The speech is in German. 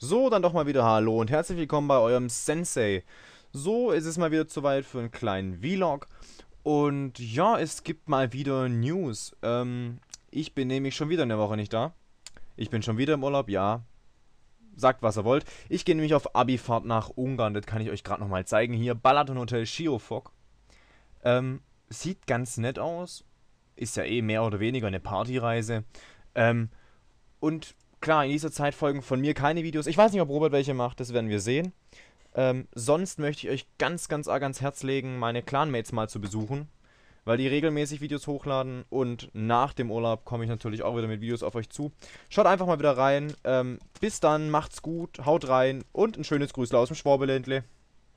So, dann doch mal wieder Hallo und herzlich willkommen bei eurem Sensei. So, es ist mal wieder zu weit für einen kleinen Vlog. Und ja, es gibt mal wieder News. Ähm, ich bin nämlich schon wieder in der Woche nicht da. Ich bin schon wieder im Urlaub, ja. Sagt, was ihr wollt. Ich gehe nämlich auf Abifahrt nach Ungarn. Das kann ich euch gerade nochmal zeigen. Hier, Balaton Hotel Schiofok. Ähm, sieht ganz nett aus. Ist ja eh mehr oder weniger eine Partyreise. Ähm, und klar, in dieser Zeit folgen von mir keine Videos. Ich weiß nicht, ob Robert welche macht, das werden wir sehen. Ähm, sonst möchte ich euch ganz, ganz ganz ans Herz legen, meine Clanmates mal zu besuchen, weil die regelmäßig Videos hochladen und nach dem Urlaub komme ich natürlich auch wieder mit Videos auf euch zu. Schaut einfach mal wieder rein. Ähm, bis dann, macht's gut, haut rein und ein schönes Grüßler aus dem Schwabeländle.